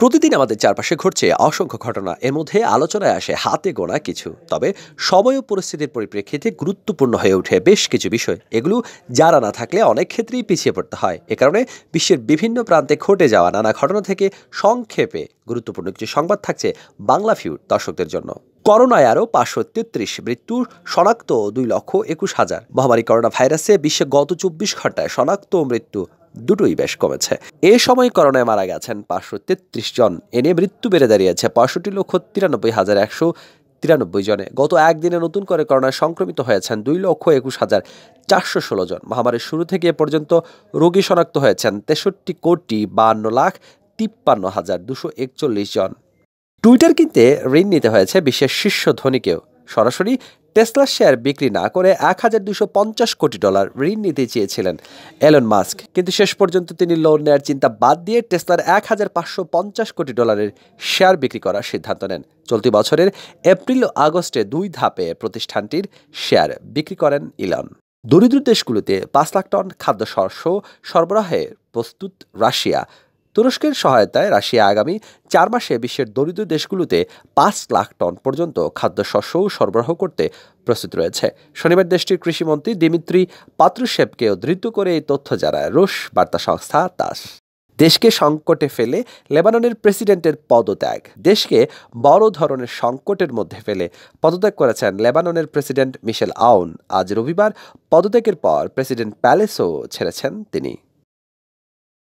প্রতিদিন আমাদের চারপাশে ঘটছে অসংখ্য ঘটনা এর মধ্যে আলোচনায় আসে হাতে গোনা কিছু তবে সময় ও পরিস্থিতির পরিপ্রেক্ষিতে গুরুত্বপূর্ণ হয়ে ওঠে বেশ কিছু বিষয় এগুলো জানা না থাকলে অনেক ক্ষেত্রেই পিছিয়ে পড়তে হয় এ কারণে বিশ্বের বিভিন্ন প্রান্তে ঘটে যাওয়া নানা ঘটনা থেকে সংক্ষেপে গুরুত্বপূর্ণ কিছু সংবাদ থাকছে বাংলা ফিউড দর্শকদের জন্য করোনায় আরও পাঁচশো তেত্রিশ মৃত্যু শনাক্ত দুই লক্ষ একুশ হাজার মহামারী করোনা ভাইরাসে বিশ্বে গত চব্বিশ ঘন্টায় শনাক্ত মৃত্যু দুটোই বেশ কমেছে এ সময় করোনায় মারা গেছেন পাঁচশো তেত্রিশ জন এ নিয়ে মৃত্যু বেড়ে দাঁড়িয়েছে পঁয়ষট্টি লক্ষ তিরানব্বই হাজার একশো তিরানব্বই জনে গত একদিনে নতুন করে করোনায় সংক্রমিত হয়েছেন দুই লক্ষ একুশ হাজার চারশো ষোলো জন মহামারীর শুরু থেকে এ পর্যন্ত রোগী শনাক্ত হয়েছেন তেষট্টি কোটি বাহান্ন লাখ তিপ্পান্ন হাজার দুশো একচল্লিশ জন টুইটার কিনতে ঋণ নিতে হয়েছে বিশ্বের শীর্ষ ধনীকেও সরাসরি টেসলা শেয়ার বিক্রি না করে এক হাজার দুশো পঞ্চাশ কোটি ডলার ঋণ নিতে চেয়েছিলেন এলন মাস্ক কিন্তু শেষ পর্যন্ত তিনি লোন নেওয়ার চিন্তা বাদ দিয়ে টেসলার এক হাজার পাঁচশো পঞ্চাশ কোটি ডলারের শেয়ার বিক্রি করার সিদ্ধান্ত নেন চলতি বছরের এপ্রিল ও আগস্টে দুই ধাপে প্রতিষ্ঠানটির শেয়ার বিক্রি করেন ইলন দরিদ্র দেশগুলোতে পাঁচ লাখ টন খাদ্য শস্য সরবরাহে প্রস্তুত রাশিয়া তুরস্কের সহায়তায় রাশিয়া আগামী চার মাসে বিশ্বের দরিদ্র দেশগুলোতে পাঁচ লাখ টন পর্যন্ত খাদ্যশস্যও সরবরাহ করতে প্রস্তুত রয়েছে শনিবার দেশটির কৃষিমন্ত্রী দিমিত্রি পাত্রুশেভকেও ধৃত করে এই তথ্য জানায় রুশ বার্তা সংস্থা তাস দেশকে সংকটে ফেলে লেবাননের প্রেসিডেন্টের পদত্যাগ দেশকে বড় ধরনের সংকটের মধ্যে ফেলে পদত্যাগ করেছেন লেবাননের প্রেসিডেন্ট মিশেল আউন আজ রবিবার পদত্যাগের পর প্রেসিডেন্ট প্যালেসও ছেড়েছেন তিনি